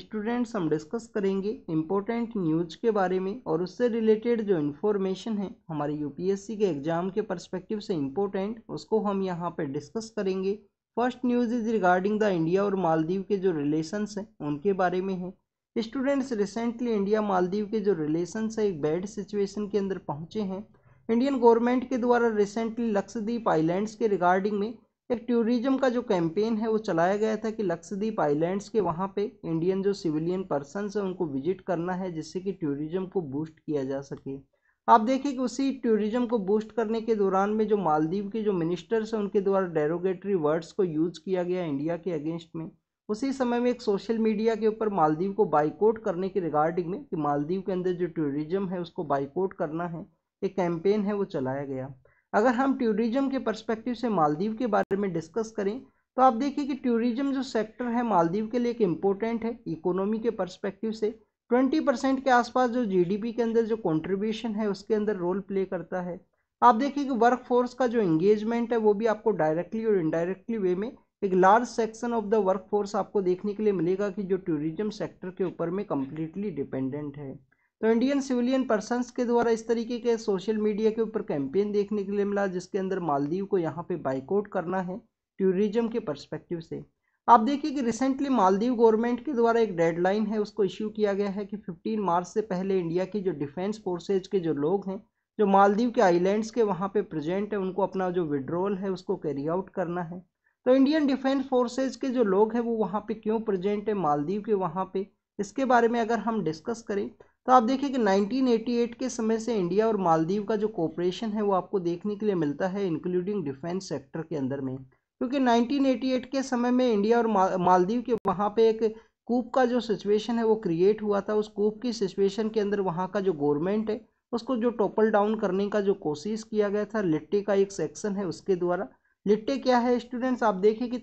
students हम discuss करेंगे important news के बारे में और उससे रिलेटेड जो इन्फॉर्मेशन है हमारे यूपीएससी के एग्जाम के परस्पेक्टिव से इम्पोर्टेंट उसको हम यहाँ पर डिस्कस करेंगे first news is regarding the India और मालदीव के जो रिलेशंस हैं उनके बारे में है स्टूडेंट्स रिसेंटली इंडिया मालदीव के जो रिलेशंस है एक बैड सिचुएशन के अंदर पहुंचे हैं इंडियन गवर्नमेंट के द्वारा रिसेंटली लक्षद्वीप आइलैंड्स के रिगार्डिंग में एक टूरिज्म का जो कैंपेन है वो चलाया गया था कि लक्षद्वीप आइलैंड्स के वहाँ पे इंडियन जो सिविलियन पर्सनस हैं उनको विजिट करना है जिससे कि टूरिज्म को बूस्ट किया जा सके आप देखें कि उसी टूरिज्म को बूस्ट करने के दौरान में जो मालदीव के जो मिनिस्टर्स हैं उनके द्वारा डेरोगेटरी वर्ड्स को यूज़ किया गया इंडिया के अगेंस्ट में उसी समय में एक सोशल मीडिया के ऊपर मालदीव को बाइकआउट करने के रिगार्डिंग में कि मालदीव के अंदर जो टूरिज्म है उसको बाइकआउट करना है एक कैंपेन है वो चलाया गया अगर हम टूरिज्म के पर्सपेक्टिव से मालदीव के बारे में डिस्कस करें तो आप देखिए कि टूरिज्म जो सेक्टर है मालदीव के लिए एक इम्पोर्टेंट है इकोनॉमी के पर्सपेक्टिव से 20 परसेंट के आसपास जो जीडीपी के अंदर जो कंट्रीब्यूशन है उसके अंदर रोल प्ले करता है आप देखिए कि वर्क फोर्स का जो इंगेजमेंट है वो भी आपको डायरेक्टली और इनडायरेक्टली वे में एक large section of the work force आपको देखने के लिए मिलेगा कि जो टूरिज्म सेक्टर के ऊपर में कम्प्लीटली डिपेंडेंट है तो इंडियन सिविलियन पर्सनस के द्वारा इस तरीके के सोशल मीडिया के ऊपर कैंपेन देखने के लिए मिला जिसके अंदर मालदीव को यहाँ पे बाइकआउट करना है टूरिज्म के परस्पेक्टिव से आप देखिए कि रिसेंटली मालदीव गवर्नमेंट के द्वारा एक डेडलाइन है उसको इश्यू किया गया है कि 15 मार्च से पहले इंडिया की जो डिफेंस फोर्सेज के जो लोग हैं जो मालदीव के आइलैंड्स के वहाँ पे प्रेजेंट हैं उनको अपना जो विड्रोवल है उसको कैरी आउट करना है तो इंडियन डिफेंस फोर्सेज के जो लोग हैं वो वहाँ पर क्यों प्रजेंट है मालदीव के वहाँ पर इसके बारे में अगर हम डिस्कस करें तो आप देखिए कि 1988 के समय से इंडिया और मालदीव का जो कॉपरेशन है वो आपको देखने के लिए मिलता है इंक्लूडिंग डिफेंस सेक्टर के अंदर में क्योंकि 1988 के समय में इंडिया और मालदीव के वहाँ पे एक कूप का जो सिचुएशन है वो क्रिएट हुआ था उस कूप की सिचुएशन के अंदर वहाँ का जो गवर्नमेंट है उसको जो टोपल डाउन करने का जो कोशिश किया गया था लिट्टे का एक सेक्शन है उसके द्वारा लिट्टे क्या है स्टूडेंट्स आप देखें कि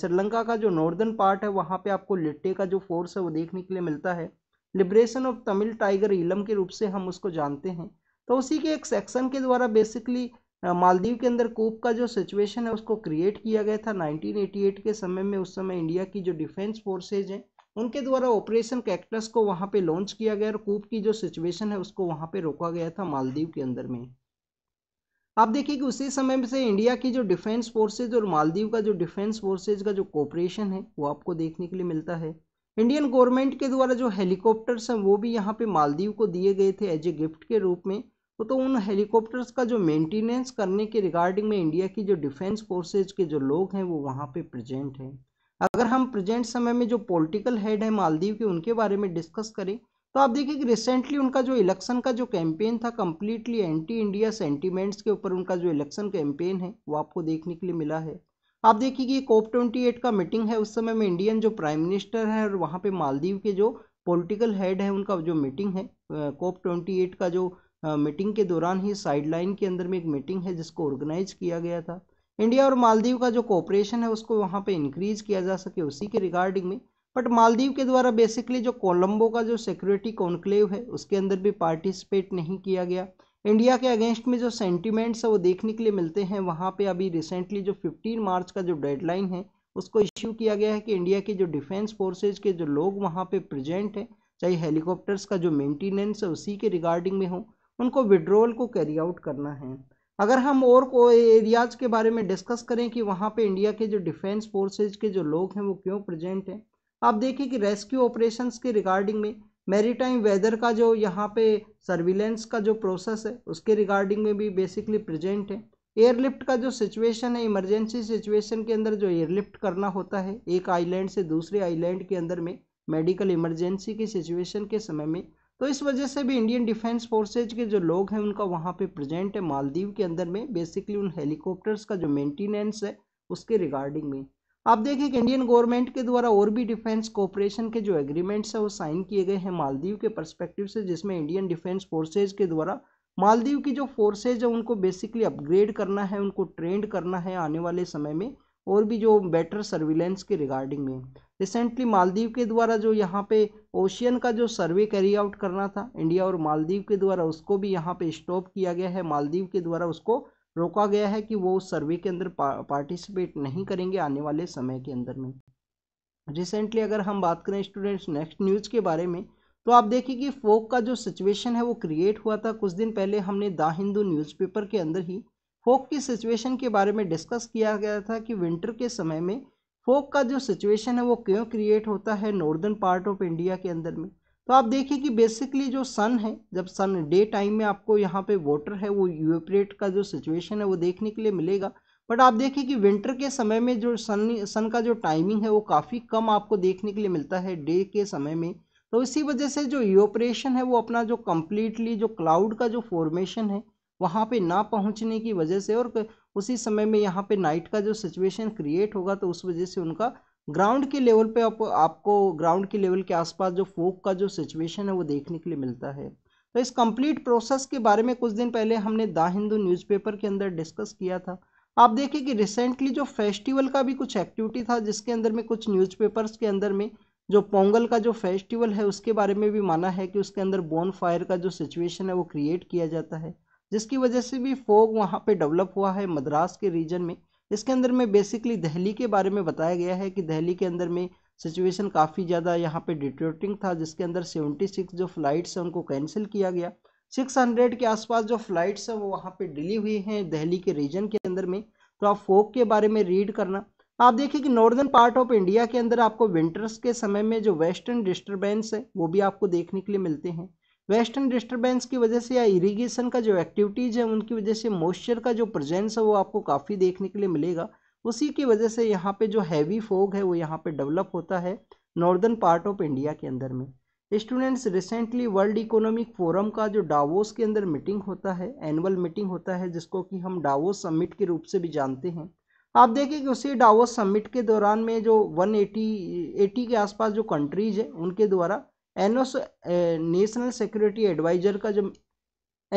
श्रीलंका का जो नॉर्दर्न पार्ट है वहाँ पर आपको लिट्टे का जो फोर्स है वो देखने के लिए मिलता है लिब्रेशन ऑफ तमिल टाइगर इलम के रूप से हम उसको जानते हैं तो उसी के एक सेक्शन के द्वारा बेसिकली मालदीव के अंदर कोप का जो सिचुएशन है उसको क्रिएट किया गया था 1988 के समय में उस समय इंडिया की जो डिफेंस फोर्सेज हैं उनके द्वारा ऑपरेशन कैक्टस को वहाँ पे लॉन्च किया गया और कूप की जो सिचुएशन है उसको वहाँ पे रोका गया था मालदीव के अंदर में आप देखिए कि उसी समय से इंडिया की जो डिफेंस फोर्सेज और मालदीव का जो डिफेंस फोर्सेज का जो कॉपरेशन है वो आपको देखने के लिए मिलता है इंडियन गवर्नमेंट के द्वारा जो हेलीकॉप्टर्स हैं वो भी यहाँ पे मालदीव को दिए गए थे एज ए गिफ्ट के रूप में तो उन हेलीकॉप्टर्स का जो मेंटेनेंस करने के रिगार्डिंग में इंडिया की जो डिफेंस फोर्सेज के जो लोग हैं वो वहाँ पे प्रेजेंट हैं अगर हम प्रेजेंट समय में जो पॉलिटिकल हेड है मालदीव के उनके बारे में डिस्कस करें तो आप देखिए कि रिसेंटली उनका जो इलेक्शन का जो कैंपेन था कम्प्लीटली एंटी इंडिया सेंटीमेंट्स के ऊपर उनका जो इलेक्शन कैंपेन है वो आपको देखने के लिए मिला है आप देखिए कि कोप ट्वेंटी एट का मीटिंग है उस समय में इंडियन जो प्राइम मिनिस्टर है और वहाँ पे मालदीव के जो पॉलिटिकल हेड है उनका जो मीटिंग है कोप ट्वेंटी एट का जो मीटिंग के दौरान ही साइडलाइन के अंदर में एक मीटिंग है जिसको ऑर्गेनाइज किया गया था इंडिया और मालदीव का जो कोऑपरेशन है उसको वहाँ पे इंक्रीज किया जा सके उसी के रिगार्डिंग में बट मालदीव के द्वारा बेसिकली जो कोलंबो का जो सिक्योरिटी कॉन्क्लेव है उसके अंदर भी पार्टिसिपेट नहीं किया गया इंडिया के अगेंस्ट में जो सेंटीमेंट्स है वो देखने के लिए मिलते हैं वहाँ पे अभी रिसेंटली जो 15 मार्च का जो डेडलाइन है उसको इश्यू किया गया है कि इंडिया के जो डिफेंस फोर्सेज के जो लोग वहाँ पे प्रेजेंट हैं चाहे हेलीकॉप्टर्स का जो मेंटेनेंस है उसी के रिगार्डिंग में हो उनको विड्रोवल को कैरी आउट करना है अगर हम और को एरियाज़ के बारे में डिस्कस करें कि वहाँ पर इंडिया के जो डिफेंस फोर्सेज के जो लोग हैं वो क्यों प्रजेंट हैं आप देखें कि रेस्क्यू ऑपरेशन के रिगार्डिंग में मेरी टाइम वेदर का जो यहाँ पे सर्विलेंस का जो प्रोसेस है उसके रिगार्डिंग में भी बेसिकली प्रेजेंट है एयरलिफ्ट का जो सिचुएशन है इमरजेंसी सिचुएशन के अंदर जो एयरलिफ्ट करना होता है एक आइलैंड से दूसरे आइलैंड के अंदर में मेडिकल इमरजेंसी की सिचुएशन के समय में तो इस वजह से भी इंडियन डिफेंस फोर्सेज के जो लोग हैं उनका वहाँ पे प्रेजेंट है मालदीव के अंदर में बेसिकली उन हेलीकॉप्टर्स का जो मेंटेनेंस है उसके रिगार्डिंग में आप देखिए कि इंडियन गवर्नमेंट के द्वारा और भी डिफेंस कॉपरेशन के जो एग्रीमेंट्स हैं वो साइन किए गए हैं मालदीव के परस्पेक्टिव से जिसमें इंडियन डिफेंस फोर्सेज के द्वारा मालदीव की जो फोर्सेज है उनको बेसिकली अपग्रेड करना है उनको ट्रेंड करना है आने वाले समय में और भी जो बेटर सर्विलेंस के रिगार्डिंग में रिसेंटली मालदीव के द्वारा जो यहाँ पे ओशियन का जो सर्वे कैरी आउट करना था इंडिया और मालदीव के द्वारा उसको भी यहाँ पे स्टॉप किया गया है मालदीव के द्वारा उसको रोका गया है कि वो उस सर्वे के अंदर पार्टिसिपेट नहीं करेंगे आने वाले समय के अंदर में रिसेंटली अगर हम बात करें स्टूडेंट्स नेक्स्ट न्यूज़ के बारे में तो आप देखिए कि फोक का जो सिचुएशन है वो क्रिएट हुआ था कुछ दिन पहले हमने द हिंदू न्यूज़पेपर के अंदर ही फोक की सिचुएशन के बारे में डिस्कस किया गया था कि विंटर के समय में फोक का जो सिचुएशन है वो क्यों क्रिएट होता है नॉर्दर्न पार्ट ऑफ इंडिया के अंदर में तो आप देखिए कि बेसिकली जो सन है जब सन डे टाइम में आपको यहाँ पे वाटर है वो यूपरेट का जो सिचुएशन है वो देखने के लिए मिलेगा बट आप देखिए कि विंटर के समय में जो सन सन का जो टाइमिंग है वो काफ़ी कम आपको देखने के लिए मिलता है डे के समय में तो इसी वजह से जो यूपरेशन है वो अपना जो कम्प्लीटली जो क्लाउड का जो फॉर्मेशन है वहाँ पर ना पहुँचने की वजह से और उसी समय में यहाँ पर नाइट का जो सिचुएशन क्रिएट होगा तो उस वजह से उनका ग्राउंड के लेवल पे आप, आपको ग्राउंड के लेवल के आसपास जो फोक का जो सिचुएशन है वो देखने के लिए मिलता है तो इस कंप्लीट प्रोसेस के बारे में कुछ दिन पहले हमने द हिंदू न्यूज़पेपर के अंदर डिस्कस किया था आप देखिए कि रिसेंटली जो फेस्टिवल का भी कुछ एक्टिविटी था जिसके अंदर में कुछ न्यूज़पेपर्स के अंदर में जो पोंगल का जो फेस्टिवल है उसके बारे में भी माना है कि उसके अंदर बोन फायर का जो सिचुएशन है वो क्रिएट किया जाता है जिसकी वजह से भी फोग वहाँ पे डेवलप हुआ है मद्रास के रीजन में इसके अंदर में बेसिकली दहली के बारे में बताया गया है कि दहली के अंदर में सिचुएशन काफ़ी ज़्यादा यहाँ पे डिटोटिंग था जिसके अंदर 76 जो फ्लाइट्स हैं उनको कैंसिल किया गया 600 के आसपास जो फ्लाइट्स हैं वो वहाँ पे डिली हुई हैं दहली के रीजन के अंदर में तो आप फोक के बारे में रीड करना आप देखिए कि नॉर्दर्न पार्ट ऑफ इंडिया के अंदर आपको विंटर्स के समय में जो वेस्टर्न डिस्टर्बेंस है वो भी आपको देखने के लिए मिलते हैं वेस्टर्न डिस्टर्बेंस की वजह से या इरिगेशन का जो एक्टिविटीज़ है उनकी वजह से मॉइस्चर का जो प्रजेंस है वो आपको काफ़ी देखने के लिए मिलेगा उसी की वजह से यहाँ पे जो हैवी फोग है वो यहाँ पे डेवलप होता है नॉर्दर्न पार्ट ऑफ इंडिया के अंदर में students recently world economic forum का जो डावोस के अंदर मीटिंग होता है एनुअल मीटिंग होता है जिसको कि हम डावोस समिट के रूप से भी जानते हैं आप देखें कि उसी डावोस समिट के दौरान में जो वन एटी के आसपास जो कंट्रीज है उनके द्वारा एन नेशनल सिक्योरिटी एडवाइजर का जो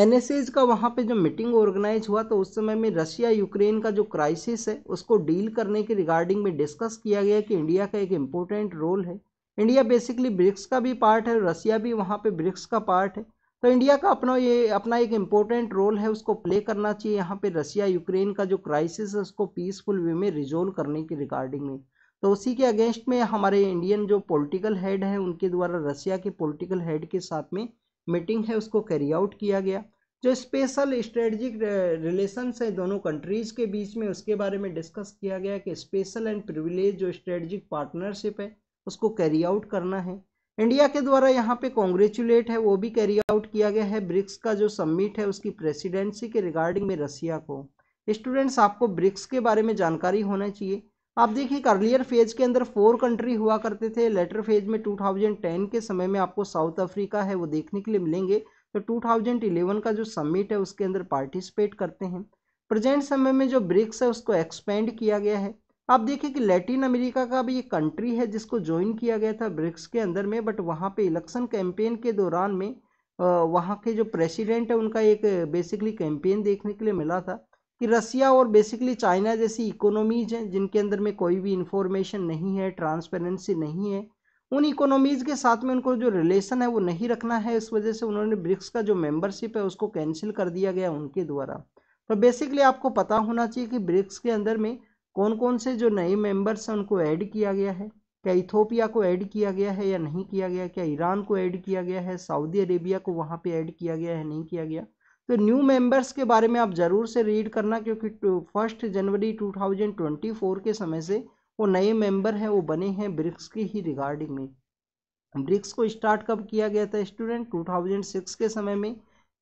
एन का वहाँ पे जो मीटिंग ऑर्गेनाइज हुआ तो उस समय में रशिया यूक्रेन का जो क्राइसिस है उसको डील करने के रिगार्डिंग में डिस्कस किया गया कि इंडिया का एक इम्पोर्टेंट रोल है इंडिया बेसिकली ब्रिक्स का भी पार्ट है रसिया भी वहाँ पे ब्रिक्स का पार्ट है तो इंडिया का अपना ये अपना एक इम्पोर्टेंट रोल है उसको प्ले करना चाहिए यहाँ पर रसिया यूक्रेन का जो क्राइसिस है उसको पीसफुल वे में रिजोल्व करने के रिगार्डिंग में तो उसी के अगेंस्ट में हमारे इंडियन जो पॉलिटिकल हेड हैं उनके द्वारा रसिया के पॉलिटिकल हेड के साथ में मीटिंग है उसको कैरी आउट किया गया जो स्पेशल स्ट्रेटजिक रिलेशंस है दोनों कंट्रीज़ के बीच में उसके बारे में डिस्कस किया गया कि स्पेशल एंड प्रिविलेज जो स्ट्रेटजिक पार्टनरशिप है उसको कैरी आउट करना है इंडिया के द्वारा यहाँ पे कॉन्ग्रेचुलेट है वो भी कैरी आउट किया गया है ब्रिक्स का जो समिट है उसकी प्रेसिडेंसी के रिगार्डिंग में रसिया को स्टूडेंट्स आपको ब्रिक्स के बारे में जानकारी होना चाहिए आप देखिए अर्लियर फेज के अंदर फोर कंट्री हुआ करते थे लेटर फेज में 2010 के समय में आपको साउथ अफ्रीका है वो देखने के लिए मिलेंगे तो 2011 का जो समिट है उसके अंदर पार्टिसिपेट करते हैं प्रेजेंट समय में जो ब्रिक्स है उसको एक्सपेंड किया गया है आप देखिए कि लैटिन अमेरिका का भी ये कंट्री है जिसको ज्वाइन किया गया था ब्रिक्स के अंदर में बट वहाँ पर इलेक्शन कैंपेन के दौरान में वहाँ के जो प्रेसिडेंट है उनका एक बेसिकली कैंपेन देखने के लिए मिला था कि रसिया और बेसिकली चाइना जैसी इकोनॉमीज़ हैं जिनके अंदर में कोई भी इंफॉर्मेशन नहीं है ट्रांसपेरेंसी नहीं है उन इकोनॉमीज़ के साथ में उनको जो रिलेशन है वो नहीं रखना है इस वजह से उन्होंने ब्रिक्स का जो मेंबरशिप है उसको कैंसिल कर दिया गया उनके द्वारा तो बेसिकली आपको पता होना चाहिए कि ब्रिक्स के अंदर में कौन कौन से जो नए मेंबर्स हैं उनको ऐड किया गया है क्या इथोपिया को ऐड किया गया है या नहीं किया गया क्या ईरान को ऐड किया गया है सऊदी अरेबिया को वहाँ पर ऐड किया गया है नहीं किया गया तो न्यू मेंबर्स के बारे में आप ज़रूर से रीड करना क्योंकि फर्स्ट जनवरी 2024 के समय से वो नए मेंबर हैं वो बने हैं ब्रिक्स की ही रिगार्डिंग में ब्रिक्स को स्टार्ट कब किया गया था स्टूडेंट 2006 के समय में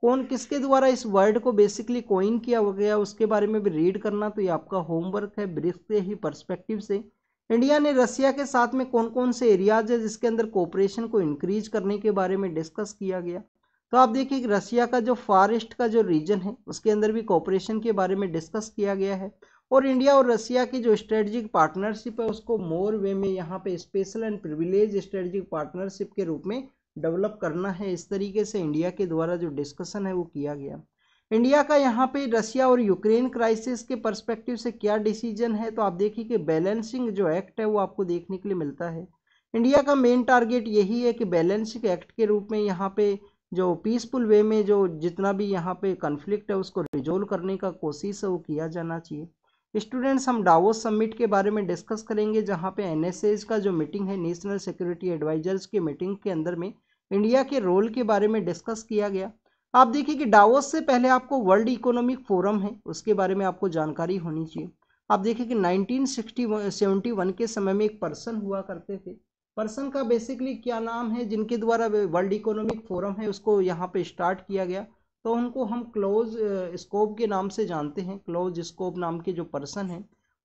कौन किसके द्वारा इस वर्ड को बेसिकली कोइन किया गया उसके बारे में भी रीड करना तो ये आपका होमवर्क है ब्रिक्स के ही परस्पेक्टिव से इंडिया ने रसिया के साथ में कौन कौन से एरियाज है जिसके अंदर कोऑपरेशन को इंक्रीज करने के बारे में डिस्कस किया गया तो आप देखिए कि रसिया का जो फॉरेस्ट का जो रीजन है उसके अंदर भी कॉपरेशन के बारे में डिस्कस किया गया है और इंडिया और रसिया की जो स्ट्रेटजिक पार्टनरशिप है उसको मोर वे में यहाँ पे special and privilege strategic partnership के रूप में डेवलप करना है इस तरीके से इंडिया के द्वारा जो डिस्कशन है वो किया गया इंडिया का यहाँ पे रसिया और यूक्रेन क्राइसिस के परस्पेक्टिव से क्या डिसीजन है तो आप देखिए कि बैलेंसिंग जो एक्ट है वो आपको देखने के लिए मिलता है इंडिया का मेन टारगेट यही है कि बैलेंसिंग एक्ट के रूप में यहाँ पे जो पीसफुल वे में जो जितना भी यहाँ पे कन्फ्लिक्ट है उसको रिजोल्व करने का कोशिश है वो किया जाना चाहिए स्टूडेंट्स हम डावोस समिट के बारे में डिस्कस करेंगे जहाँ पे एन का जो मीटिंग है नेशनल सिक्योरिटी एडवाइजर्स की मीटिंग के अंदर में इंडिया के रोल के बारे में डिस्कस किया गया आप देखिए कि डावोस से पहले आपको वर्ल्ड इकोनॉमिक फोरम है उसके बारे में आपको जानकारी होनी चाहिए आप देखिए कि नाइनटीन 71 के समय में एक पर्सन हुआ करते थे पर्सन का बेसिकली क्या नाम है जिनके द्वारा वर्ल्ड इकोनॉमिक फोरम है उसको यहाँ पे स्टार्ट किया गया तो उनको हम क्लोज स्कोप के नाम से जानते हैं क्लोज स्कोप नाम के जो पर्सन हैं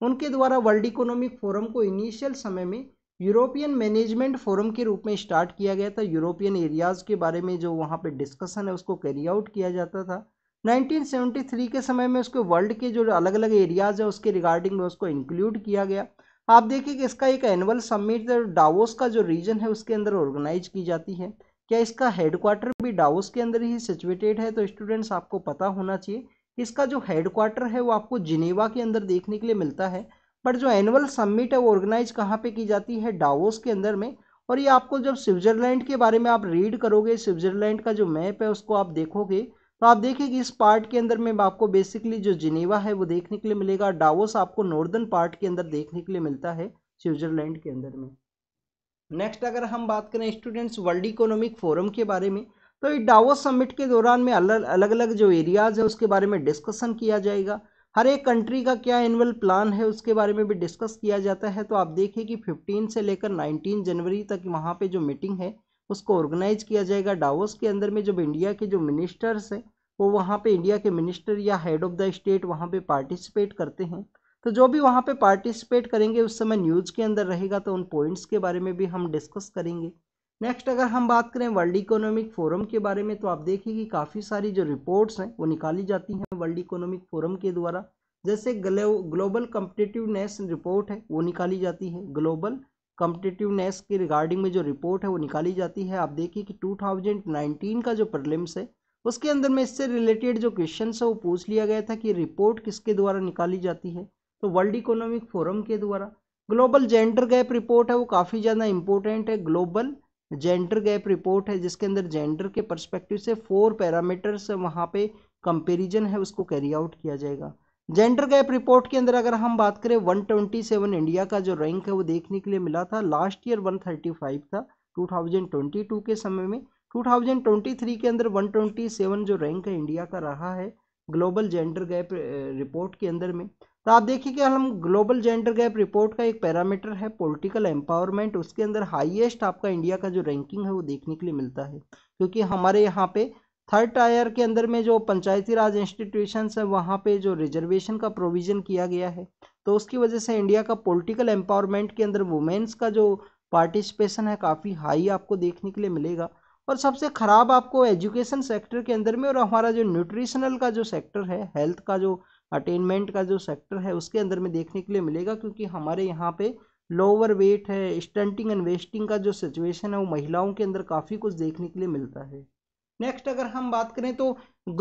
उनके द्वारा वर्ल्ड इकोनॉमिक फोरम को इनिशियल समय में यूरोपियन मैनेजमेंट फोरम के रूप में स्टार्ट किया गया था यूरोपियन एरियाज़ के बारे में जो वहाँ पर डिस्कसन है उसको कैरी आउट किया जाता था 1973 के समय में उसको वर्ल्ड के जो अलग अलग एरियाज़ हैं उसके रिगार्डिंग में उसको इंक्लूड किया गया आप देखिए कि इसका एक एनुअल समिट डावोस का जो रीजन है उसके अंदर ऑर्गेनाइज की जाती है क्या इसका हेडक्वार्टर भी डावोस के अंदर ही सिचुएटेड है तो स्टूडेंट्स आपको पता होना चाहिए इसका जो हेडक्वार्टर है वो आपको जिनेवा के अंदर देखने के लिए मिलता है बट जो एनुअल समिट है वो ऑर्गेनाइज कहाँ पे की जाती है डावोस के अंदर में और ये आपको जब स्विट्जरलैंड के बारे में आप रीड करोगे स्विट्जरलैंड का जो मैप है उसको आप देखोगे तो आप देखिए कि इस पार्ट के अंदर में आपको बेसिकली जो जिनेवा है वो देखने के लिए मिलेगा डावोस आपको नॉर्दर्न पार्ट के अंदर देखने के लिए मिलता है स्विट्जरलैंड के अंदर में नेक्स्ट अगर हम बात करें स्टूडेंट्स वर्ल्ड इकोनॉमिक फोरम के बारे में तो ये डावोस समिट के दौरान में अलग अलग अलग जो एरियाज़ है उसके बारे में डिस्कशन किया जाएगा हर एक कंट्री का क्या एनुअल प्लान है उसके बारे में भी डिस्कस किया जाता है तो आप देखिए कि 15 से लेकर 19 जनवरी तक वहाँ पे जो मीटिंग है उसको ऑर्गेनाइज किया जाएगा डावोस के अंदर में जब इंडिया के जो मिनिस्टर्स हैं वो वहाँ पे इंडिया के मिनिस्टर या हेड ऑफ द स्टेट वहाँ पे पार्टिसिपेट करते हैं तो जो भी वहाँ पे पार्टिसिपेट करेंगे उस समय न्यूज़ के अंदर रहेगा तो उन पॉइंट्स के बारे में भी हम डिस्कस करेंगे नेक्स्ट अगर हम बात करें वर्ल्ड इकोनॉमिक फोरम के बारे में तो आप देखिए कि काफ़ी सारी जो रिपोर्ट्स हैं वो निकाली जाती हैं वर्ल्ड इकोनॉमिक फोरम के द्वारा जैसे ग्लोबल कम्पिटिटिवनेस रिपोर्ट है वो निकाली जाती है ग्लोबल कम्पिटिटिवनेस के रिगार्डिंग में जो रिपोर्ट है वो निकाली जाती है आप देखिए कि 2019 का जो प्रलिम्स है उसके अंदर में इससे रिलेटेड जो क्वेश्चन है वो पूछ लिया गया था कि रिपोर्ट किसके द्वारा निकाली जाती है तो वर्ल्ड इकोनॉमिक फोरम के द्वारा ग्लोबल जेंडर गैप रिपोर्ट है वो काफ़ी ज़्यादा इंपॉर्टेंट है ग्लोबल जेंडर गैप रिपोर्ट है जिसके अंदर जेंडर के परस्पेक्टिव से फोर पैरामीटर्स वहाँ पे कंपेरिजन है उसको कैरी आउट किया जाएगा जेंडर गैप रिपोर्ट के अंदर अगर हम बात करें 127 इंडिया का जो रैंक है वो देखने के लिए मिला था लास्ट ईयर 135 था 2022 के समय में 2023 के अंदर 127 जो रैंक है इंडिया का रहा है ग्लोबल जेंडर गैप रिपोर्ट के अंदर में तो आप देखिए कि हम ग्लोबल जेंडर गैप रिपोर्ट का एक पैरामीटर है पॉलिटिकल एम्पावरमेंट उसके अंदर हाईएस्ट आपका इंडिया का जो रैंकिंग है वो देखने के लिए मिलता है क्योंकि हमारे यहाँ पे थर्ड टायर के अंदर में जो पंचायती राज इंस्टीट्यूशंस है वहाँ पे जो रिजर्वेशन का प्रोविज़न किया गया है तो उसकी वजह से इंडिया का पोलिटिकल एम्पावरमेंट के अंदर वुमेन्स का जो पार्टिसिपेशन है काफ़ी हाई आपको देखने के लिए मिलेगा और सबसे ख़राब आपको एजुकेशन सेक्टर के अंदर में और हमारा जो न्यूट्रिशनल का जो सेक्टर है हेल्थ का जो अटेनमेंट का जो सेक्टर है उसके अंदर में देखने के लिए मिलेगा क्योंकि हमारे यहाँ पे लोअर वेट है स्टंटिंग एंड वेस्टिंग का जो सिचुएशन है वो महिलाओं के अंदर काफ़ी कुछ देखने के लिए मिलता है नेक्स्ट अगर हम बात करें तो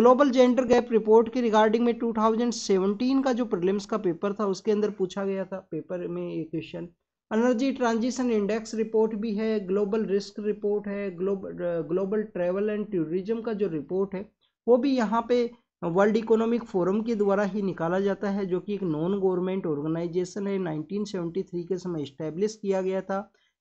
ग्लोबल जेंडर गैप रिपोर्ट के रिगार्डिंग में 2017 का जो प्रिलिम्स का पेपर था उसके अंदर पूछा गया था पेपर में ये question energy transition index report भी है ग्लोबल रिस्क रिपोर्ट है global global travel and tourism का जो रिपोर्ट है वो भी यहाँ पे वर्ल्ड इकोनॉमिक फोरम के द्वारा ही निकाला जाता है जो कि एक नॉन गवर्नमेंट ऑर्गेनाइजेशन है 1973 के समय इस्टेब्लिश किया गया था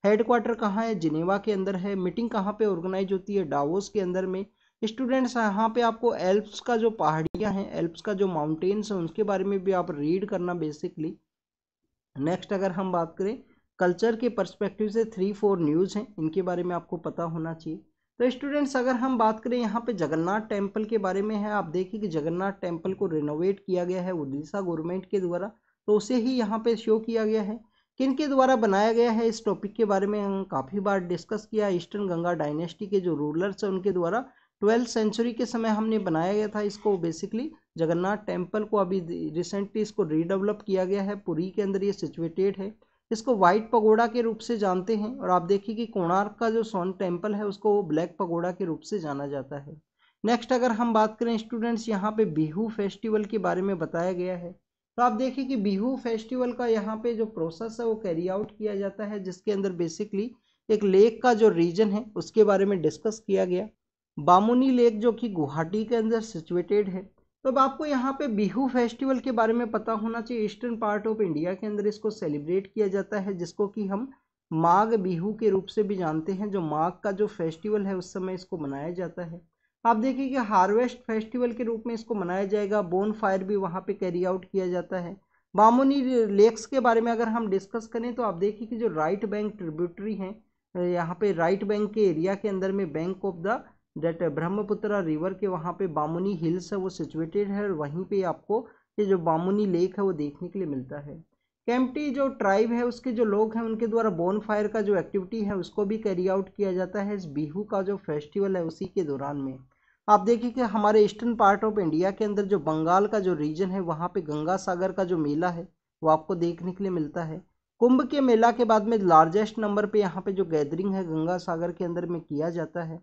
हेडक्वार्टर कहाँ है जिनेवा के अंदर है मीटिंग कहाँ पर ऑर्गेनाइज होती है डावोस के अंदर में स्टूडेंट्स यहाँ पे आपको एल्प्स का जो पहाड़ियाँ हैं एल्प्स का जो माउंटेन्स हैं उनके बारे में भी आप रीड करना बेसिकली नेक्स्ट अगर हम बात करें कल्चर के पर्सपेक्टिव से थ्री फोर न्यूज़ हैं इनके बारे में आपको पता होना चाहिए तो स्टूडेंट्स अगर हम बात करें यहाँ पे जगन्नाथ टेम्पल के बारे में है आप देखिए कि जगन्नाथ टेम्पल को रिनोवेट किया गया है उड़ीसा गवर्नमेंट के द्वारा तो उसे ही यहाँ पे शो किया गया है किन के द्वारा बनाया गया है इस टॉपिक के बारे में हम काफ़ी बार डिस्कस किया ईस्टर्न गंगा डायनेस्टी के जो रूलर्स हैं उनके द्वारा ट्वेल्थ सेंचुरी के समय हमने बनाया गया था इसको बेसिकली जगन्नाथ टेम्पल को अभी रिसेंटली इसको रीडेवलप किया गया है पुरी के अंदर ये सिचुएटेड है इसको वाइट पगोड़ा के रूप से जानते हैं और आप देखिए कि कोणार्क का जो सोन टेम्पल है उसको ब्लैक पगोड़ा के रूप से जाना जाता है नेक्स्ट अगर हम बात करें स्टूडेंट्स यहाँ पे बिहू फेस्टिवल के बारे में बताया गया है तो आप देखिए कि बिहू फेस्टिवल का यहाँ पे जो प्रोसेस है वो कैरी आउट किया जाता है जिसके अंदर बेसिकली एक लेक का जो रीजन है उसके बारे में डिस्कस किया गया बामुनी लेक जो कि गुवाहाटी के अंदर सिचुएटेड है तो अब आपको यहाँ पे बिहू फेस्टिवल के बारे में पता होना चाहिए ईस्टर्न पार्ट ऑफ इंडिया के अंदर इसको सेलिब्रेट किया जाता है जिसको कि हम माघ बिहू के रूप से भी जानते हैं जो माघ का जो फेस्टिवल है उस समय इसको मनाया जाता है आप देखिए कि हार्वेस्ट फेस्टिवल के रूप में इसको मनाया जाएगा बोन फायर भी वहाँ पे कैरी आउट किया जाता है बामोनी लेक्स के बारे में अगर हम डिस्कस करें तो आप देखिए कि जो राइट बैंक ट्रिब्यूटरी हैं यहाँ पे राइट बैंक के एरिया के अंदर में bank of the that Brahmaputra river के वहाँ पे बामुनी हिल्स है वो सिचुएटेड है और वहीं पे आपको ये जो बामुनी लेक है वो देखने के लिए मिलता है कैम्पटी जो ट्राइब है उसके जो लोग हैं उनके द्वारा बोन फायर का जो एक्टिविटी है उसको भी कैरी आउट किया जाता है इस बिहू का जो फेस्टिवल है उसी के दौरान में आप देखिए कि हमारे ईस्टर्न पार्ट ऑफ इंडिया के अंदर जो बंगाल का जो रीजन है वहाँ पे गंगा सागर का जो मेला है वो आपको देखने के लिए मिलता है कुंभ के मेला के बाद में लार्जेस्ट नंबर पे यहाँ पे जो गैदरिंग है गंगा सागर के अंदर में किया जाता है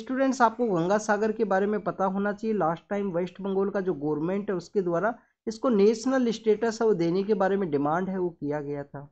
स्टूडेंट्स आपको गंगा सागर के बारे में पता होना चाहिए लास्ट टाइम वेस्ट बंगाल का जो गवर्नमेंट है उसके द्वारा इसको नेशनल स्टेटस है वो देने के बारे में डिमांड है वो किया गया था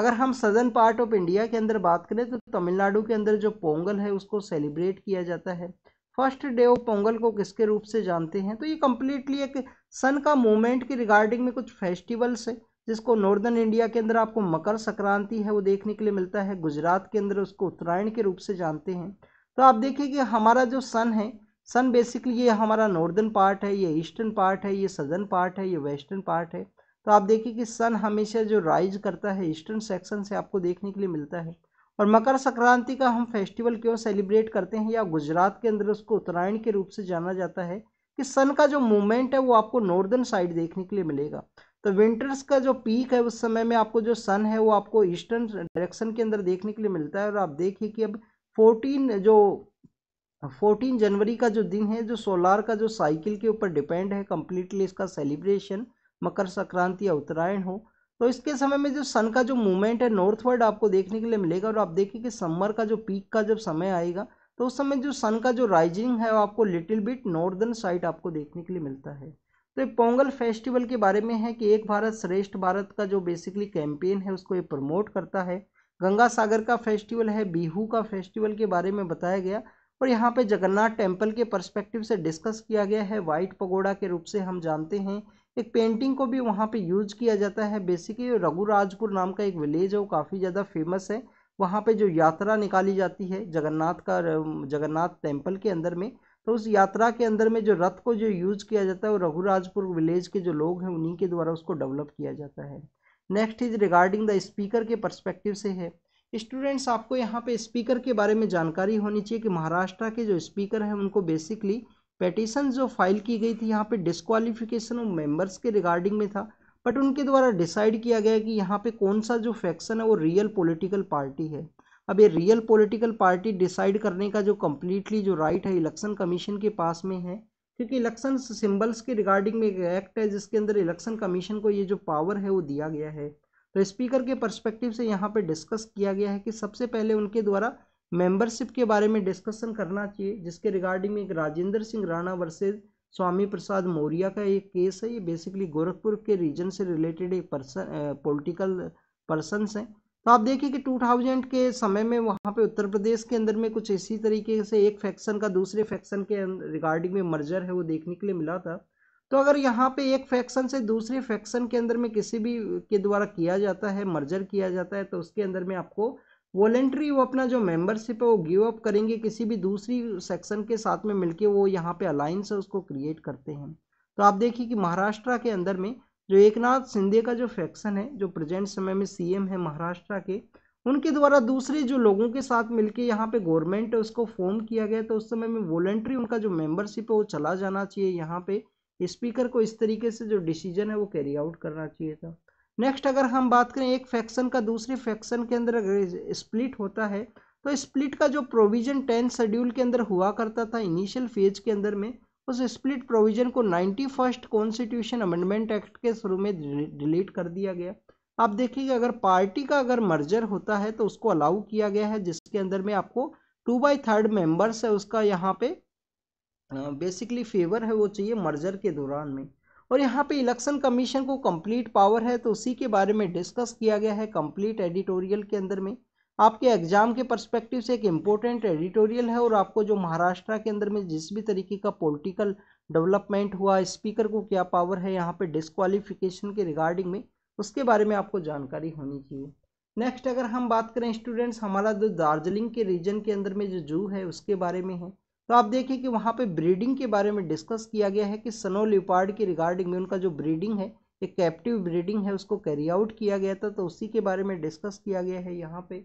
अगर हम सदर्न पार्ट ऑफ इंडिया के अंदर बात करें तो तमिलनाडु के अंदर जो पोंगल है उसको सेलिब्रेट किया जाता है फर्स्ट डे ऑफ पोंगल को किसके रूप से जानते हैं तो ये कम्प्लीटली एक सन का मूवमेंट के रिगार्डिंग में कुछ फेस्टिवल्स है जिसको नॉर्दर्न इंडिया के अंदर आपको मकर संक्रांति है वो देखने के लिए मिलता है गुजरात के अंदर उसको उत्तरायण के रूप से जानते हैं तो आप देखिए कि हमारा जो सन है सन बेसिकली ये हमारा नॉर्दर्न पार्ट है ये ईस्टर्न पार्ट है ये सदर्न पार्ट है ये वेस्टर्न पार्ट है तो आप देखिए कि सन हमेशा जो राइज करता है ईस्टर्न सेक्शन से आपको देखने के लिए मिलता है और मकर संक्रांति का हम फेस्टिवल क्यों सेलिब्रेट करते हैं या गुजरात के अंदर उसको उत्तरायण के रूप से जाना जाता है कि सन का जो मूवमेंट है वो आपको नॉर्दर्न साइड देखने के लिए मिलेगा तो विंटर्स का जो पीक है उस समय में आपको जो सन है वो आपको ईस्टर्न डायरेक्शन के अंदर देखने के लिए मिलता है और आप देखिए कि अब फोर्टीन जो फोर्टीन जनवरी का जो दिन है जो सोलार का जो साइकिल के ऊपर डिपेंड है कम्प्लीटली इसका सेलिब्रेशन मकर संक्रांति या उत्तरायण हो तो इसके समय में जो सन का जो मूवमेंट है नॉर्थवर्ड आपको देखने के लिए मिलेगा और आप देखिए कि समर का जो पीक का जब समय आएगा तो उस समय जो सन का जो राइजिंग है वो आपको लिटिल बिट नॉर्दर्न साइड आपको देखने के लिए मिलता है तो ये पोंगल फेस्टिवल के बारे में है कि एक भारत श्रेष्ठ भारत का जो बेसिकली कैंपेन है उसको ये प्रमोट करता है गंगा सागर का फेस्टिवल है बिहू का फेस्टिवल के बारे में बताया गया और यहाँ पे जगन्नाथ टेम्पल के पर्सपेक्टिव से डिस्कस किया गया है वाइट पगोड़ा के रूप से हम जानते हैं एक पेंटिंग को भी वहाँ पे यूज किया जाता है बेसिकली रघुराजपुर नाम का एक विलेज है वो काफ़ी ज़्यादा फेमस है वहाँ पे जो यात्रा निकाली जाती है जगन्नाथ का जगन्नाथ टेम्पल के अंदर में तो उस यात्रा के अंदर में जो रथ को जो यूज़ किया जाता है वो रघुराजपुर विलेज के जो लोग हैं उन्हीं के द्वारा उसको डेवलप किया जाता है next is regarding the speaker के पर्सपेक्टिव से है स्टूडेंट्स आपको यहाँ पे स्पीकर के बारे में जानकारी होनी चाहिए कि महाराष्ट्र के जो स्पीकर हैं उनको बेसिकली पेटिशन जो फाइल की गई थी यहाँ पे डिसक्वालिफ़िकेशन ऑफ मेंबर्स के रिगार्डिंग में था बट उनके द्वारा डिसाइड किया गया कि यहाँ पे कौन सा जो फैक्शन है वो रियल पॉलिटिकल पार्टी है अब ये रियल पॉलिटिकल पार्टी डिसाइड करने का जो कम्प्लीटली जो राइट है इलेक्शन कमीशन के पास में है क्योंकि इलेक्शन सिंबल्स के रिगार्डिंग में एक एक्ट है जिसके अंदर इलेक्शन कमीशन को ये जो पावर है वो दिया गया है तो स्पीकर के परस्पेक्टिव से यहाँ पे डिस्कस किया गया है कि सबसे पहले उनके द्वारा मेंबरशिप के बारे में डिस्कशन करना चाहिए जिसके रिगार्डिंग में एक राजेंद्र सिंह राणा वर्सेज स्वामी प्रसाद मौर्या का एक केस है ये बेसिकली गोरखपुर के रीजन से रिलेटेड एक पर्सन पोलिटिकल पर्सनस हैं तो आप देखिए कि 2000 के समय में वहाँ पे उत्तर प्रदेश के अंदर में कुछ इसी तरीके से एक फैक्शन का दूसरे फैक्शन के रिगार्डिंग अं-, में मर्जर है वो देखने के लिए मिला था तो अगर यहाँ पे एक फैक्शन से दूसरे फैक्शन के अंदर में किसी भी के द्वारा किया जाता है मर्जर किया जाता है तो उसके अंदर में आपको वॉलेंट्री वो अपना जो मेम्बरशिप है वो गिव अप करेंगे किसी भी दूसरी सेक्शन के साथ में मिलकर वो यहाँ पे अलाइंस है उसको क्रिएट करते हैं तो आप देखिए कि महाराष्ट्र के अंदर में जो एक नाथ शिंदे का जो फैक्शन है जो प्रेजेंट समय में सीएम है महाराष्ट्र के उनके द्वारा दूसरे जो लोगों के साथ मिलके यहाँ पे गवर्नमेंट है उसको फॉर्म किया गया तो उस समय में वॉलेंट्री उनका जो मेंबरशिप है वो चला जाना चाहिए यहाँ पे स्पीकर को इस तरीके से जो डिसीजन है वो कैरी आउट करना चाहिए था नेक्स्ट अगर हम बात करें एक फैक्शन का दूसरे फैक्शन के अंदर अगर स्प्लिट होता है तो स्प्लिट का जो प्रोविजन टेंथ शेड्यूल के अंदर हुआ करता था इनिशियल फेज के अंदर में उस स्प्लिट प्रोविज़न को ninety first constitution amendment act के शुरू में डिलीट कर दिया गया आप देखिए अगर पार्टी का अगर मर्जर होता है तो उसको अलाउ किया गया है जिसके अंदर में आपको टू बाई थर्ड मेंबर्स है उसका यहाँ पे बेसिकली फेवर है वो चाहिए मर्जर के दौरान में और यहाँ पे इलेक्शन कमीशन को कंप्लीट पावर है तो उसी के बारे में डिस्कस किया गया है कंप्लीट एडिटोरियल के अंदर में आपके एग्जाम के पर्सपेक्टिव से एक इम्पोर्टेंट एडिटोरियल है और आपको जो महाराष्ट्र के अंदर में जिस भी तरीके का पॉलिटिकल डेवलपमेंट हुआ स्पीकर को क्या पावर है यहाँ पे डिसक्वालिफिकेशन के रिगार्डिंग में उसके बारे में आपको जानकारी होनी चाहिए नेक्स्ट अगर हम बात करें स्टूडेंट्स हमारा जो दार्जिलिंग के रीजन के अंदर में जो जू है उसके बारे में है तो आप देखें कि वहाँ पर ब्रीडिंग के बारे में डिस्कस किया गया है कि सनो लिपार्ड के रिगार्डिंग में उनका जो ब्रीडिंग है एक कैप्टिव ब्रीडिंग है उसको कैरी आउट किया गया था तो उसी के बारे में डिस्कस किया गया है यहाँ पर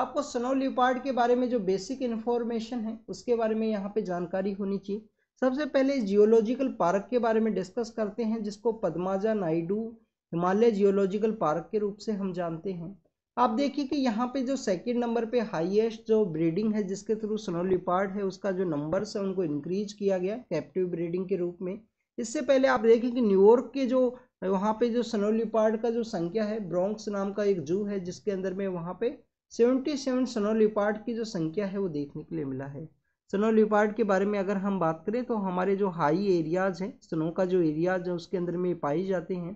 आपको स्नो लिपार्ड के बारे में जो बेसिक इन्फॉर्मेशन है उसके बारे में यहाँ पे जानकारी होनी चाहिए सबसे पहले जियोलॉजिकल पार्क के बारे में डिस्कस करते हैं जिसको पदमाजा नायडू हिमालय जियोलॉजिकल पार्क के रूप से हम जानते हैं आप देखिए कि यहाँ पे जो सेकंड नंबर पे हाईएस्ट जो ब्रीडिंग है जिसके थ्रू स्नो लिपार्ड है उसका जो नंबर्स है उनको इंक्रीज किया गया कैप्टिव ब्रीडिंग के रूप में इससे पहले आप देखें कि न्यूयॉर्क के जो वहाँ पे जो स्नो लिपार्ड का जो संख्या है ब्रोंक्स नाम का एक जू है जिसके अंदर में वहाँ पे सेवेंटी सेवन सनोलिपार्ड की जो संख्या है वो देखने के लिए मिला है स्नो लिपार्ड के बारे में अगर हम बात करें तो हमारे जो हाई एरियाज हैं स्नो का जो एरियाज है उसके अंदर में पाए जाते हैं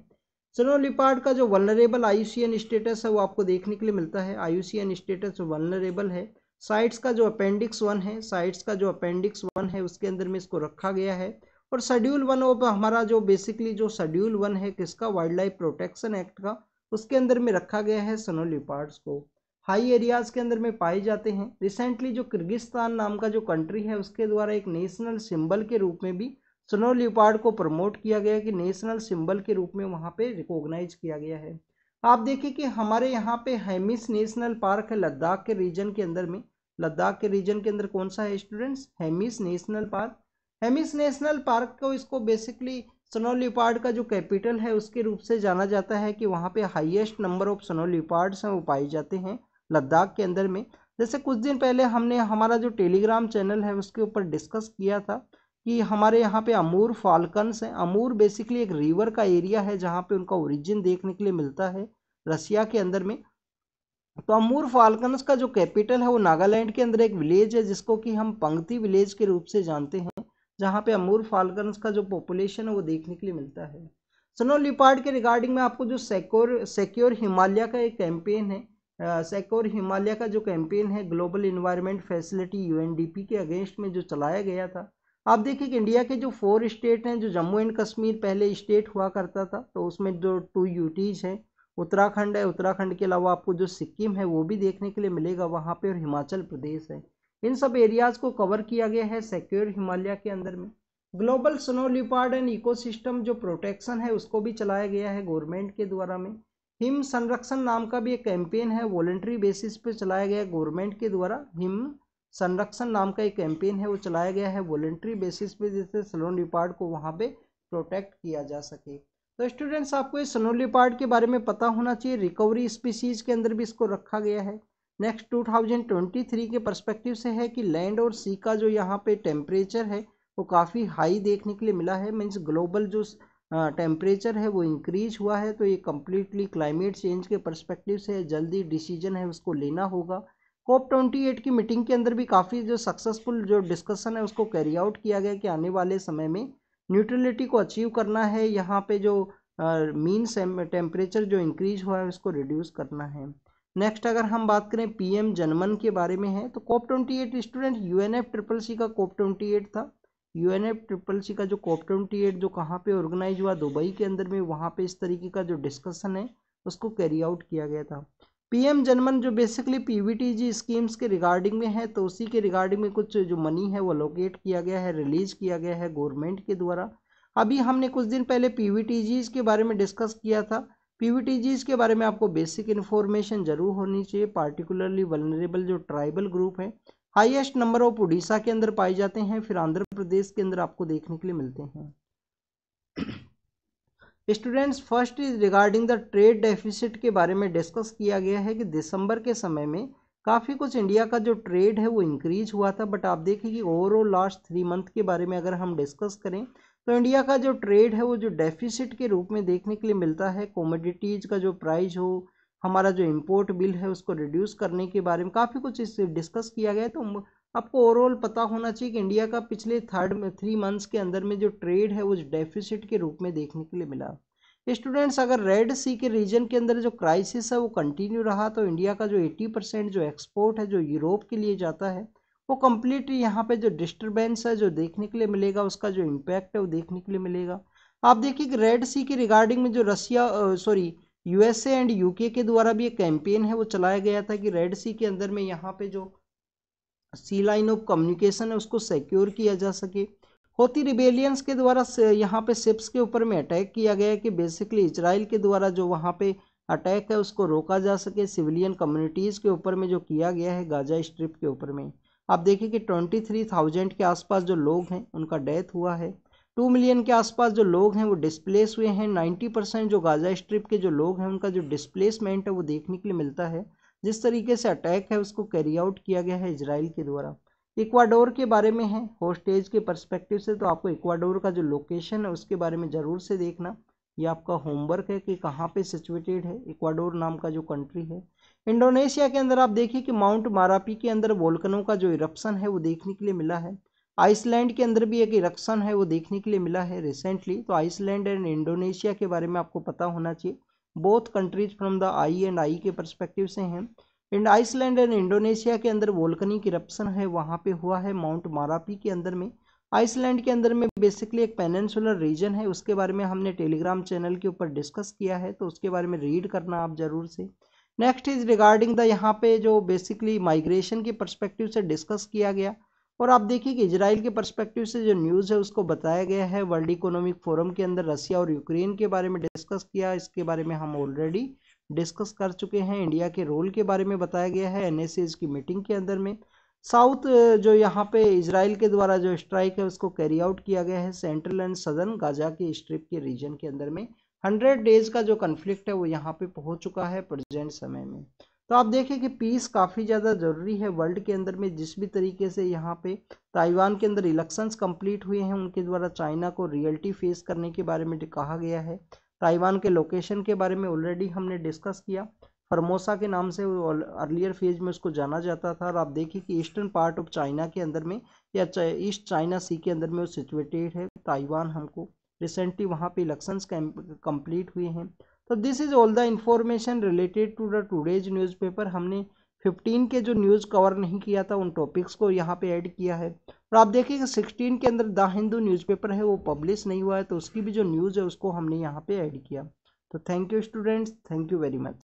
स्नो लिपार्ड का जो वनरेबल आयुषियन स्टेटस है वो आपको देखने के लिए मिलता है आयुषियन स्टेटस वनरेबल है साइट्स का जो अपेंडिक्स वन है साइट्स का जो अपेंडिक्स वन है उसके अंदर में इसको रखा गया है और शेड्यूल वन ऑफ हमारा जो बेसिकली जो शेड्यूल वन है किसका वाइल्ड लाइफ प्रोटेक्शन एक्ट का उसके अंदर में रखा गया है सनो लिपार्ड्स को हाई एरियाज़ के अंदर में पाए जाते हैं रिसेंटली जो किर्गिस्तान नाम का जो कंट्री है उसके द्वारा एक नेशनल सिंबल के रूप में भी स्नो लिपार्ड को प्रमोट किया गया कि नेशनल सिंबल के रूप में वहाँ पे रिकॉग्नाइज किया गया है आप देखिए कि हमारे यहाँ पे हेमिस नेशनल पार्क है लद्दाख के रीजन के अंदर में लद्दाख के रीजन के अंदर कौन सा है students Hemis national park Hemis national park को इसको बेसिकली स्नो लिपार्ड का जो कैपिटल है उसके रूप से जाना जाता है कि वहाँ पे highest number of snow leopards हैं वो पाए जाते हैं लद्दाख के अंदर में जैसे कुछ दिन पहले हमने हमारा जो टेलीग्राम चैनल है उसके ऊपर डिस्कस किया था कि हमारे यहाँ पे अमूर फाल्कन्स हैं अमूर बेसिकली एक रिवर का एरिया है जहाँ पे उनका ओरिजिन देखने के लिए मिलता है रसिया के अंदर में तो अमूर फाल्कन्स का जो कैपिटल है वो नागालैंड के अंदर एक विलेज है जिसको कि हम पंक्ति विलेज के रूप से जानते हैं जहाँ पे अमूर फाल्कन्स का जो पॉपुलेशन है वो देखने के लिए मिलता है स्नो लिपार्ड के रिगार्डिंग में आपको जो सेक्योर सेक्योर हिमालय का एक कैंपेन है सेकोर हिमालय का जो कैंपेन है ग्लोबल इन्वायरमेंट फैसिलिटी यू के अगेंस्ट में जो चलाया गया था आप देखिए कि इंडिया के जो फोर स्टेट हैं जो जम्मू एंड कश्मीर पहले स्टेट हुआ करता था तो उसमें जो टू यूटीज हैं उत्तराखंड है उत्तराखंड के अलावा आपको जो सिक्किम है वो भी देखने के लिए मिलेगा वहाँ पे और हिमाचल प्रदेश है इन सब एरियाज़ को कवर किया गया है सिक्योर हिमालय के अंदर में global snow leopard and ecosystem जो प्रोटेक्शन है उसको भी चलाया गया है गवर्नमेंट के द्वारा में हिम संरक्षण नाम का भी एक कैंपेन है वॉलेंट्री बेसिस पे चलाया गया गवर्नमेंट के द्वारा हिम संरक्षण नाम का एक कैंपेन है वो चलाया गया है वॉलेंट्री बेसिस पे जिससे सलोन लिपार्ड को वहाँ पे प्रोटेक्ट किया जा सके तो स्टूडेंट्स आपको इस सलोन पार्ट के बारे में पता होना चाहिए रिकवरी स्पीसीज के अंदर भी इसको रखा गया है नेक्स्ट थ्री के परस्पेक्टिव से है कि लैंड और सी का जो यहाँ पे टेम्परेचर है वो काफ़ी हाई देखने के लिए मिला है मीन्स ग्लोबल जो टेम्परेचर है वो इंक्रीज हुआ है तो ये कम्प्लीटली क्लाइमेट चेंज के परस्पेक्टिव से जल्दी डिसीजन है उसको लेना होगा कोप ट्वेंटी एट की मीटिंग के अंदर भी काफ़ी जो सक्सेसफुल जो डिस्कशन है उसको कैरी आउट किया गया कि आने वाले समय में न्यूट्रलिटी को अचीव करना है यहाँ पे जो मीन टेम्परेचर जो इंक्रीज हुआ है उसको रिड्यूस करना है नेक्स्ट अगर हम बात करें पीएम जनमन के बारे में है तो COP twenty eight student U triple C का कोप ट्वेंटी एट था U N F triple C का जो कॉप ट्वेंटी एट जो कहाँ पे ऑर्गेनाइज हुआ दुबई के अंदर में वहाँ पे इस तरीके का जो डिस्कशन है उसको कैरी आउट किया गया था पीएम जनमन जो बेसिकली पीवीटीजी स्कीम्स के रिगार्डिंग में है तो उसी के रिगार्डिंग में कुछ जो मनी है वो अलोकेट किया गया है रिलीज किया गया है गवर्नमेंट के द्वारा अभी हमने कुछ दिन पहले जी के बारे में डिस्कस किया था जी के बारे में आपको बेसिक इन्फॉर्मेशन जरूर होनी चाहिए पार्टिकुलरली वनरेबल जो ट्राइबल ग्रुप हैं हाईएस्ट नंबर ऑफ उड़ीसा के अंदर पाए जाते हैं फिर आंध्र प्रदेश के अंदर आपको देखने के लिए मिलते हैं students first is regarding the trade deficit के बारे में डिस्कस किया गया है कि दिसंबर के समय में काफ़ी कुछ इंडिया का जो ट्रेड है वो इंक्रीज हुआ था बट आप देखिए कि ओवरऑल लास्ट थ्री मंथ के बारे में अगर हम डिस्कस करें तो इंडिया का जो ट्रेड है वो जो डेफिसिट के रूप में देखने के लिए मिलता है कॉमोडिटीज़ का जो प्राइस हो हमारा जो इम्पोर्ट बिल है उसको रिड्यूस करने के बारे में काफ़ी कुछ इससे डिस्कस किया गया है तो आपको ओवरऑल पता होना चाहिए कि इंडिया का पिछले थर्ड में थ्री मंथ्स के अंदर में जो ट्रेड है वो डेफिसिट के रूप में देखने के लिए मिला स्टूडेंट्स अगर रेड सी के रीजन के अंदर जो क्राइसिस है वो कंटिन्यू रहा तो इंडिया का जो 80 परसेंट जो एक्सपोर्ट है जो यूरोप के लिए जाता है वो कम्प्लीटली यहाँ पे जो डिस्टर्बेंस है जो देखने के लिए मिलेगा उसका जो इम्पैक्ट है वो देखने के लिए मिलेगा आप देखिए कि रेड सी के रिगार्डिंग में जो Russia sorry USA and UK के द्वारा भी एक कैंपेन है वो चलाया गया था कि रेड सी के अंदर में यहाँ पे जो सी लाइन ऑफ कम्युनिकेशन है उसको सिक्योर किया जा सके होती रिबेलियंस के द्वारा यहाँ पे सिप्स के ऊपर में अटैक किया गया कि बेसिकली इसराइल के द्वारा जो वहाँ पे अटैक है उसको रोका जा सके सिविलियन कम्युनिटीज़ के ऊपर में जो किया गया है गाजा स्ट्रिप के ऊपर में आप देखिए कि ट्वेंटी थ्री थाउजेंड के आसपास जो लोग हैं उनका डेथ हुआ है टू मिलियन के आसपास जो लोग हैं वो डिस्प्लेस हुए हैं नाइन्टी परसेंट जो गाज़ा स्ट्रिप के जो लोग हैं उनका जो डिस्प्लेसमेंट है वो देखने के लिए मिलता है जिस तरीके से अटैक है उसको कैरी आउट किया गया है इसराइल के द्वारा इक्वाडोर के बारे में है होस्टेज के परस्पेक्टिव से तो आपको इक्वाडोर का जो लोकेशन है उसके बारे में ज़रूर से देखना ये आपका होमवर्क है कि कहाँ पे सिचुएटेड है इक्वाडोर नाम का जो कंट्री है इंडोनेशिया के अंदर आप देखिए कि माउंट मारापी के अंदर वोल्कनों का जो इरप्शन है वो देखने के लिए मिला है आइसलैंड के अंदर भी एक इरक्शन है वो देखने के लिए मिला है रिसेंटली तो आइसलैंड एंड इंडोनेशिया के बारे में आपको पता होना चाहिए both countries from the I and I के परस्पेक्टिव से हैं एंड आइसलैंड एंड इंडोनेशिया के अंदर की इरप्शन है वहाँ पे हुआ है माउंट मारापी के अंदर में आइसलैंड के अंदर में बेसिकली एक पेनसुलर रीजन है उसके बारे में हमने टेलीग्राम चैनल के ऊपर डिस्कस किया है तो उसके बारे में रीड करना आप ज़रूर से नेक्स्ट इज़ रिगार्डिंग द यहाँ पे जो बेसिकली माइग्रेशन के परस्पेक्टिव से डिस्कस किया गया और आप देखिए कि इसराइल के पर्सपेक्टिव से जो न्यूज़ है उसको बताया गया है वर्ल्ड इकोनॉमिक फोरम के अंदर रसिया और यूक्रेन के बारे में डिस्कस किया इसके बारे में हम ऑलरेडी डिस्कस कर चुके हैं इंडिया के रोल के बारे में बताया गया है एन की मीटिंग के अंदर में साउथ जो यहाँ पे इसराइल के द्वारा जो स्ट्राइक है उसको कैरी आउट किया गया है सेंट्रल एंड सदर्न गाजा के स्ट्रिप के रीजन के अंदर में हंड्रेड डेज का जो कन्फ्लिक्ट है वो यहाँ पे पहुँच चुका है प्रेजेंट समय में तो आप देखें कि पीस काफ़ी ज़्यादा ज़रूरी है वर्ल्ड के अंदर में जिस भी तरीके से यहाँ पे ताइवान के अंदर इलेक्शंस कंप्लीट हुए हैं उनके द्वारा चाइना को रियलिटी फेस करने के बारे में कहा गया है ताइवान के लोकेशन के बारे में ऑलरेडी हमने डिस्कस किया फरमोसा के नाम से अर्लियर फेज में उसको जाना जाता था और आप देखिए कि ईस्टर्न पार्ट ऑफ चाइना के अंदर में या ईस्ट चाइना सी के अंदर में वो सिचुएटेड है ताइवान हमको रिसेंटली वहाँ पे इलेक्शंस कंप्लीट हुए हैं तो this is all the information related to the today's newspaper हमने फिफ्टीन के जो न्यूज़ कवर नहीं किया था उन टॉपिक्स को यहाँ पे ऐड किया है और आप देखिएगा सिक्सटीन के अंदर द हिंदू न्यूज़पेपर है वो पब्लिश नहीं हुआ है तो उसकी भी जो न्यूज़ है उसको हमने यहाँ पे ऐड किया तो thank you students thank you very much